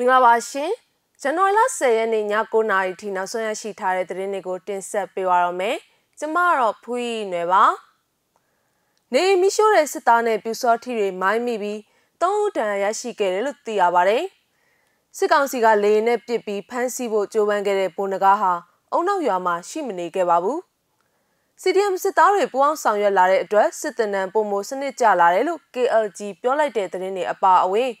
မင်္ဂလာပါရှင်ဇန်နဝါရီလ10ရက်နေ့ည9:00နာရီထိနောက်ဆုံးရရှိထားတဲ့သတင်းတွေကိုတင်ဆက်ပေးပါရမယ်။ကျမကတော့ဖူးရီနွယ်ပါ။နေမီရှိုးတဲ့စစ်သားနဲ့ပြူစောထီတွေမိုင်းမိပြီးသုံးဦးတန်ရရှိခဲ့တယ်လို့သိရပါတယ်။စစ်ကောင်စီကလေရင်နဲ့ပစ်ပြီးဖမ်းဆီးဖို့ကြိုးပမ်းခဲ့တဲ့ပုံနဂါဟာအုံနောက်ရွာမှာရှိမနေခဲ့ပါဘူး။ CDM စစ်သားတွေပူးပေါင်းဆောင်ရွက်လာတဲ့အတွက်စစ်တပ်နံပုံမစနစ်ကျလာတယ်လို့ KLG ပြောလိုက်တဲ့သတင်းတွေအပါအဝင်။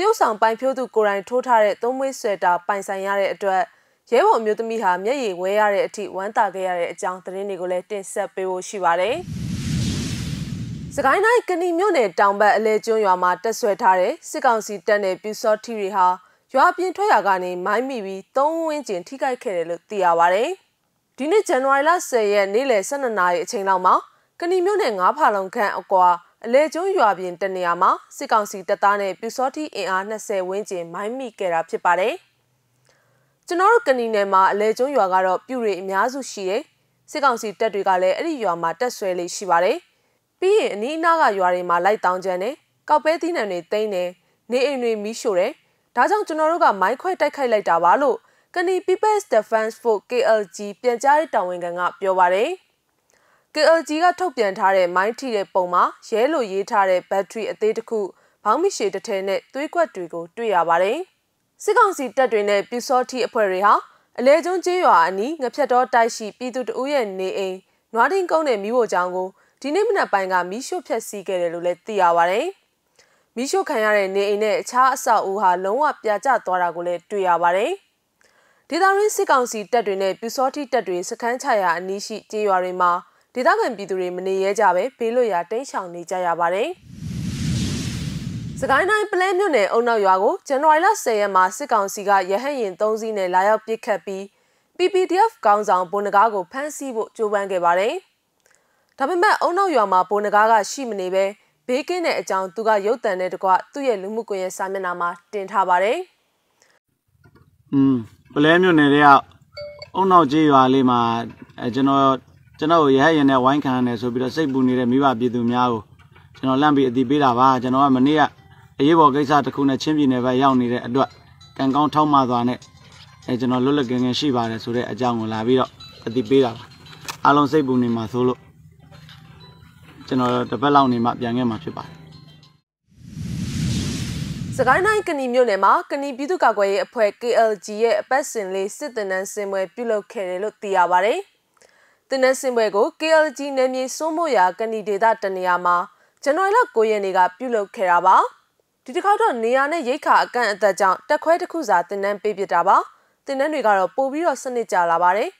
တရုတ်ဆောင်ပိုင်ဖြိုးသူကိုရိုင်းထိုးထားတဲ့သုံးမွေးဆွဲတာပိုင်ဆိုင်ရတဲ့အတွက်ရဲဘော်အမျိုးသမီးဟာမျက်ရည်ဝဲရတဲ့အထိဝမ်းသာခဲ့ရတဲ့အကြောင်းသတင်းတွေကိုလည်းတင်ဆက်ပေးဖို့ရှိပါတယ်။စကိုင်းတိုင်းကဏီမြို့နယ်တောင်ဘက်အလဲကျွန်းရွာမှာတက်ဆွဲထားတဲ့စစ်ကောင်စီတပ်နဲ့ပြူစောထီတွေဟာရွာပြင်ထွက်ရာကနေမိုင်းမိပြီးသုံးဝန်းကျင်ထိခိုက်ခဲ့တယ်လို့သိရပါတယ်။ဒီနေ့ဇန်နဝါရီလ10ရက်နေ့လယ်12နာရီအချိန်လောက်မှာကဏီမြို့နယ်ငါးဖာလုံခန့်အကွာအလဲကျုံရွာပြင် တနေရာမှာစစ်ကောင်စီတပ်သားနဲ့ပြူစောတိအင်အား20ဝန်းကျင်မိုင်းမိခဲ့တာဖြစ်ပါတယ်။ကျွန်တော်တို့ကဏီနယ်မှာအလဲကျုံရွာကတော့ပြူတွေအများစုရှိတယ်။စစ်ကောင်စီတပ်တွေကလည်းအဲ့ဒီရွာမှာတက်ဆွဲလေးရှိပါတယ်။ပြီးရင်အနီးအနားကရွာတွေမှာလိုက်တောင်းကြမ်းတယ်။ကောက်ပဲသီးနှံတွေတိမ့်တယ်။နေအိမ်တွေမီးရှို့တယ်။ဒါကြောင့်ကျွန်တော်တို့ကမိုင်းခွဲတိုက်ခိုက်လိုက်တာပါလို့ကဏီ People's Defense Force KLG ပြန်ကြားရေးတာဝန်ခံကပြောပါတယ်။ KLG ကထုတ်ပြန်ထားတဲ့မိုင်းထိတဲ့ပုံမှာရဲလိုရေးထားတဲ့ဘက်ထရီအသေးတစ်ခုဘောင်းမီရှည်တစ်ထည်နဲ့သွေးကွက်တွေကိုတွေ့ရပါတယ်။စစ်ကောင်စီတပ်တွေနဲ့ပြူစောထိအဖွဲ့တွေဟာအလဲကျွန်းကျေးရွာအနီးငဖြတ်တော်တိုက်ရှိပြည်သူတအုပ်ရဲ့နေအိမ်နွားတင်းကုန်းနဲ့မိဖို့ကြောင်းကိုဒီနေ့မနက်ပိုင်းကမီးရှို့ဖျက်ဆီးခဲ့တယ်လို့လည်းသိရပါတယ်။မီးရှို့ခံရတဲ့နေအိမ်နဲ့အခြားအဆောက်အဦဟာလုံးဝပြာကျသွားတာကိုလည်းတွေ့ရပါတယ်။ဒေသရင်းစစ်ကောင်စီတပ်တွေနဲ့ပြူစောထိတပ်တွေစခန်းချရာအနီးရှိကျေးရွာတွေမှာဒေသခံပြည်သူတွေမနေရဲကြပဲဘေးလွတ်ရာတိမ်းရှောင်နေကြရပါတယ်စကိုင်းတိုင်းပလဲမြို့နယ်အုံနောက်ရွာကိုဇန်နဝါရီလ10ရက်မှာစစ်ကောင်စီကရဟတ်ရင်3စီးနဲ့လာရောက်ပစ်ခတ်ပြီး PPDF ကောင်းဆောင်ဘုံနဂါကိုဖမ်းဆီးဖို့ကြိုးပမ်းခဲ့ပါတယ်။ဒါပေမဲ့အုံနောက်ရွာမှာဘုံနဂါကရှိမနေပဲဘေးကင်းတဲ့အကြောင်း သူကရုတ်တံနဲ့တကွသူ့ရဲ့လူမှုကွန်ရက်စာမျက်နှာမှာတင်ထားပါတယ်။อืมပလဲမြို့နယ်တွေကအုံနောက်ကျေးရွာလေးမှာကျွန်တော်ကျွန်တော်ရဟရင်နဲ့ဝိုင်းခံရတယ်ဆိုပြီးတော့စိတ်ပူနေတဲ့မိဘပြည်သူများကိုကျွန်တော်လန့်ပြီးအတိပေးတာပါကျွန်တော်ကမနေ့ကအရေးပေါ်ကိစ္စတစ်ခုနဲ့ချင်းပြည်နယ်ဘက်ရောက်နေတဲ့အတွက်ကံကောင်းထောက်မှသွားနဲ့အဲကျွန်တော်လွတ်လပ်ကင်ကင်ရှိပါတယ်ဆိုတဲ့အကြောင်းကိုလာပြီးတော့အတိပေးတာပါအားလုံးစိတ်ပူနေမှာဆိုလို့ကျွန်တော်တစ်ပတ်လောက်နေမှပြန်ခဲ့မှာဖြစ်ပါတယ်စကိုင်းတိုင်းကဏီမြို့နယ်မှာကဏီပြည်သူ့ကာကွယ်ရေးအဖွဲ့ KLG ရဲ့အပတ်စဉ်လေးစစ်တင်နန်းစင်ပွဲပြုလုပ်ခဲ့တယ်လို့သိရပါတယ်။တင်းနှဆင်ပွဲကို KLG နယ်မြေစိုးမိုးရာကဏီဒေသတနေရာမှာဇန်နဝါရီလ9ရက်နေ့ကပြုလုပ်ခဲ့တာပါဒီတစ်ခေါက်တော့နေရာနဲ့ရိတ်ခါအကန့်အသတ်ကြောင့်တက်ခွဲတစ်ခုစာတင်းနှန်းပေးပြတာပါတင်းနှန်းတွေကတော့ပိုပြီးတော့စနစ်ကြလာပါတယ်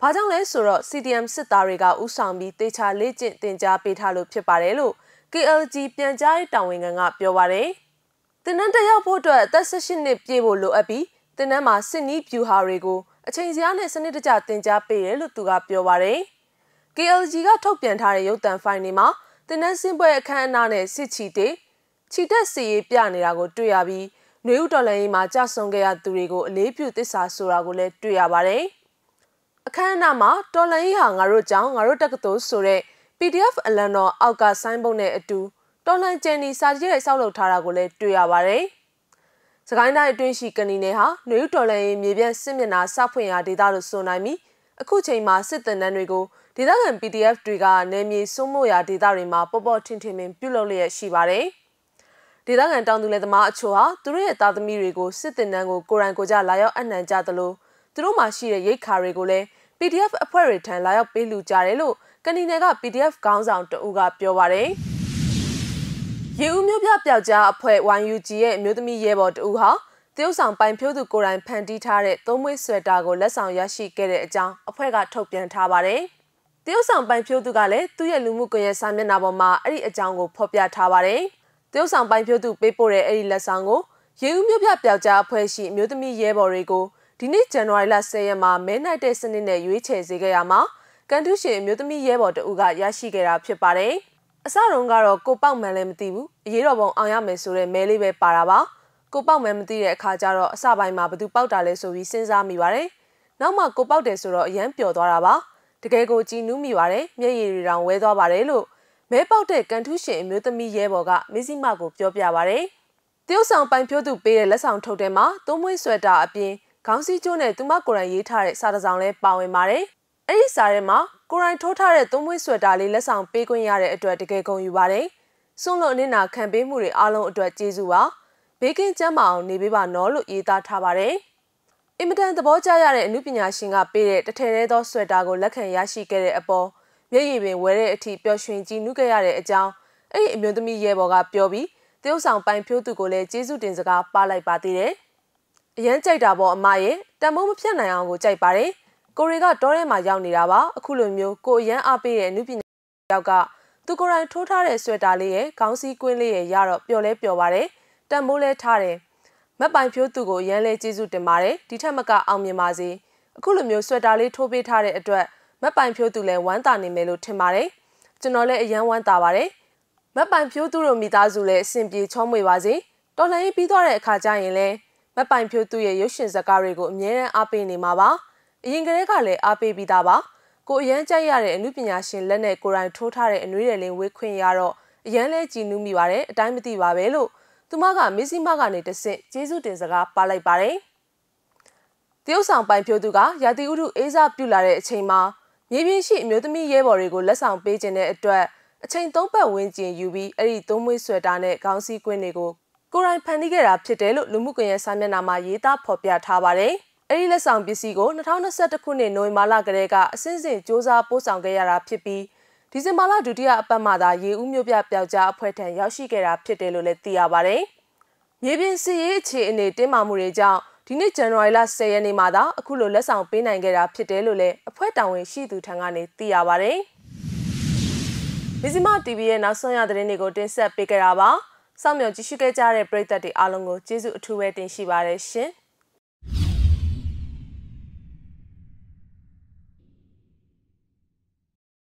ဘာကြောင့်လဲဆိုတော့ CDM စစ်သားတွေကဥဆောင်ပြီးတေချာလေ့ကျင့်တင် जा ပေးထားလို့ဖြစ်ပါတယ်လို့ KLG ပြန်ကြားရေးတာဝန်ခံကပြောပါတယ်။တင်နန်းတက်ရောက်ဖို့အတွက်အသက်18နှစ်ပြည့်ဖို့လိုအပ်ပြီးတင်နန်းမှာစစ်နီးဗျူဟာတွေကိုအချိန်စရာနဲ့စနစ်တကျတင် जा ပေးတယ်လို့သူကပြောပါတယ်။ KLG ကထုတ်ပြန်ထားတဲ့ရုပ်သံဖိုင်တွေမှာတင်နန်းစင်းပွဲအခမ်းအနားနဲ့စစ်ချီတေခြိတက်စီရေးပြနေတာကိုတွေ့ရပြီးနွေဦးတော်လှန်ရေးမှာကြဆုံခဲ့ရသူတွေကိုအလေးပြုသစ္စာဆိုတာကိုလည်းတွေ့ရပါတယ်။အခမ်းအနားမှာတော်လှန်ရေးဟာငါတို့ကြောင့်ငါတို့တက္ကသိုလ်ဆိုတဲ့ PDF အလံတော်အောက်ကဆိုင်းဘုတ်နဲ့အတူတော်လှန်ကျန်ဒီစာကြည့်ရဲ့ဆောက်လုပ်ထားတာကိုလည်းတွေ့ရပါတယ်။စကိုင်းတိုင်းအတွင်းရှိကဏီနယ်ဟာနယူးတော်လန်ရေးမြေပြန့်စစ်မျက်နှာစဖွင့်ရာဒေသလို့ဆိုနိုင်ပြီးအခုချိန်မှာစစ်တပ်နန်းတွေကိုဒေသခံ PDF တွေကနေမြေစိုးမိုးရာဒေသတွေမှာပေါ်ပေါ်ထင်ထင်ပင်ပြုတ်လုလျက်ရှိပါတယ်။ဒေသခံတောင်သူလယ်သမားအချို့ဟာသူတို့ရဲ့သားသမီးတွေကိုစစ်တပ်နန်းကိုကိုရန်ကိုကြလာရောက်အနှံကြသလိုသူတို့မှာရှိတဲ့ရိတ်ခါတွေကိုလည်း PDF အဖွဲ့တွေထံလာရောက်ပေးလူကြတယ်လို့ကဏီနယ်က PDF ခေါင်းဆောင်တဦးကပြောပါတယ်။ရေဦးမြို့ပြပျောက်ကြားအဖွဲ့ YUG ရဲ့အမျိုးသမီးရဲဘော်တူဟာတရုတ်ဆောင်ပိုင်ဖြိုးသူကိုယ်တိုင်ဖန်တီးထားတဲ့သုံးမွေးဆွေတာကိုလက်ဆောင်ရရှိခဲ့တဲ့အကြောင်းအဖွဲ့ကထုတ်ပြန်ထားပါတယ်။တရုတ်ဆောင်ပိုင်ဖြိုးသူကလည်းသူ့ရဲ့လူမှုကွန်ရက်စာမျက်နှာပေါ်မှာအဲ့ဒီအကြောင်းကိုဖော်ပြထားပါတယ်။တရုတ်ဆောင်ပိုင်ဖြိုးသူပေးပို့တဲ့အဲ့ဒီလက်ဆောင်ကိုရေဦးမြို့ပြပျောက်ကြားအဖွဲ့ရှိအမျိုးသမီးရဲဘော်တွေကိုဒီနေ့ဇန်နဝါရီလ10ရက်မှာမဲနိုင်တဲ့စနစ်နဲ့ရွေးချယ်စေခဲ့ရမှာကန်တူးရှင်အမျိုးသမီးရဲဘော်တူကရရှိခဲ့တာဖြစ်ပါတယ်။အစတုန်းကတော့ကိုပေါက်မှန်လည်းမသိဘူးအရေးတော်ပုံအောင်ရမယ်ဆိုတဲ့မဲလေးပဲပါတာပါကိုပေါက်မှန်မသိတဲ့အခါကျတော့အစပိုင်းမှာဘသူပေါက်တာလဲဆိုပြီးစဉ်းစားမိပါတယ်နောက်မှကိုပေါက်တယ်ဆိုတော့အရန်ပျော်သွားတာပါတကယ်ကိုကြည်နူးမိပါတယ်မျက်ရည်တွေတောင်ဝဲသွားပါတယ်လို့မဲပေါက်တဲ့ကန်ထူးရှင်အမျိုးသမီးရဲဘော်ကမစ္စည်းမကိုပြောပြပါတယ်တရုတ်ဆောင်ပိုင်ဖြိုးသူပေးတဲ့လက်ဆောင်ထုတ်ထဲမှာသုံးမွေးဆွဲတာအပြင် ခေါင်းစည်းကျိုးနဲ့သူမကိုယ်တိုင်ရေးထားတဲ့စာတစ်စောင်လည်းပါဝင်ပါတယ်။အဲဒီစာထဲမှာကိုရိုင်းထိုးထားတဲ့သုံးမွေးဆွဲတာလေးလက်ဆောင်ပေးခွင့်ရတဲ့အတွက်တကယ်ဂုဏ်ယူပါတယ်။စွန့်လွတ်အနစ်နာခံပေးမှုတွေအားလုံးအတွက်ကျေးဇူးပါ။ဘေးကင်းကျန်းမာအောင် နေပေးပါနော်လို့ရေးသားထားပါတယ်။အင်မတန်သဘောကျရတဲ့အမှုပညာရှင်ကပေးတဲ့တထည်သေးသောဆွဲတာကိုလက်ခံရရှိခဲ့တဲ့ အပေါ်မျက်ရည်ပင်ဝဲတဲ့အထိပျော်ရွှင်ကြည်နုခဲ့ရတဲ့အကြောင်းအဲ့ဒီအမျိုးသမီးရဲဘော်ကပြောပြီးတရုတ်ဆောင်ပိုင်ဖြိုးသူကိုလည်းကျေးဇူးတင်စကားပါလိုက်ပါသေးတယ်။အရန်ကြိုက်တာပေါ့အမရဲ့တန်မိုးမဖြတ်နိုင်အောင်ကိုကြိုက်ပါတယ်။ကိုရီကတောထဲမှာရောက်နေတာပါအခုလိုမျိုးကိုရန်အားပေးတဲ့အမှုပညာယောက်ကသူကိုယ်တိုင်ထိုးထားတဲ့ဆွဲတာလေးရဲ့ခေါင်းစည်းကွင်းလေးရဲ့ရတော့ပျော်လဲပျော်ပါတယ်တန်မိုးလဲထားတယ်မက်ပိုင်ဖြိုးသူကိုရန်လဲကျေးဇူးတင်ပါတယ်ဒီထက်မကအောင်မြင်ပါစေအခုလိုမျိုးဆွဲတာလေးထိုးပေးထားတဲ့အတွက်မက်ပိုင်ဖြိုးသူလည်းဝမ်းသာနေမယ်လို့ထင်ပါတယ်ကျွန်တော်လည်းအရန်ဝမ်းသာပါတယ်မက်ပိုင်ဖြိုးသူတို့မိသားစုလည်းအဆင်ပြေချောမွေပါစေတော်လှန်ရေးပြီးသွားတဲ့အခါကျရင်လည်းမက်ပိုင်ဖြိုးသူရဲ့ရုပ်ရှင်ဇာတ်ကားတွေကိုအမြဲတမ်းအားပေးနေမှာပါ။အရင်ကတည်းကလည်းအားပေးပြီးသားပါကိုအရန်ကြိုက်ရတဲ့အမှုပညာရှင်လက်နဲ့ကိုရိုင်းထိုးထားတဲ့အနှွေးရလင်းဝေးခွင့်ရတော့အရန်လဲကြည်နူးမိပါတယ်အတိုင်းမသိပါပဲလို့သူမကမစ္စည်းမကနေတဆင့်ကျေးဇူးတင်စကားပါလိုက်ပါတယ်တရုတ်ဆောင်ပိုင်ဖြိုးသူကရာသီဥတုအေးစားပြုလာတဲ့အချိန်မှာမြေပြင်ရှိအမျိုးသမီးရဲဘော်တွေကိုလက်ဆောင်ပေးခြင်းတဲ့အတွက်အချိန်၃ပတ်ဝန်းကျင်ယူပြီးအဲ့ဒီသုံးမွေးဆွဲတာနဲ့ခေါင်းစည်းကွင်းတွေကို ကိုရိုင်းဖန်တီးခဲ့တာဖြစ်တယ်လို့လူမှုကွန်ရက်စာမျက်နှာမှာရေးသားဖော်ပြထားပါတယ်။အဲဒီလက်ဆောင်ပစ္စည်းကို2021ခုနှစ်နိုဝင်ဘာလကတည်းကအစဉ်စဉ်စ조사ပို့ဆောင်ခဲ့ရတာဖြစ်ပြီးဒီဇင်ဘာလဒုတိယအပတ်မှသာရေဦးမြို့ပြပျောက်ကြားအဖွဲ့ထံရောက်ရှိခဲ့တာဖြစ်တယ်လို့လည်းသိရပါဗျ။မြေပြင်စီရေးအခြေအနေတင်းမာမှုတွေကြောင့်ဒီနေ့ဇန်နဝါရီလ10ရက်နေ့မှာသာအခုလိုလက်ဆောင်ပေးနိုင်ခဲ့တာဖြစ်တယ်လို့လည်းအဖွဲ့တာဝန်ရှိသူထံကနေသိရပါဗျ။မဇ္ဈိမ TV ရဲ့နောက်ဆုံးရသတင်းတွေကိုတင်ဆက်ပေးကြတာပါ။စောင့်မျှော်ကြည့်ရှုခဲ့ကြတဲ့ပရိသတ်တွေအားလုံးကိုကျေးဇူးအထူးပဲတင်ရှိပါတယ်ရှင်။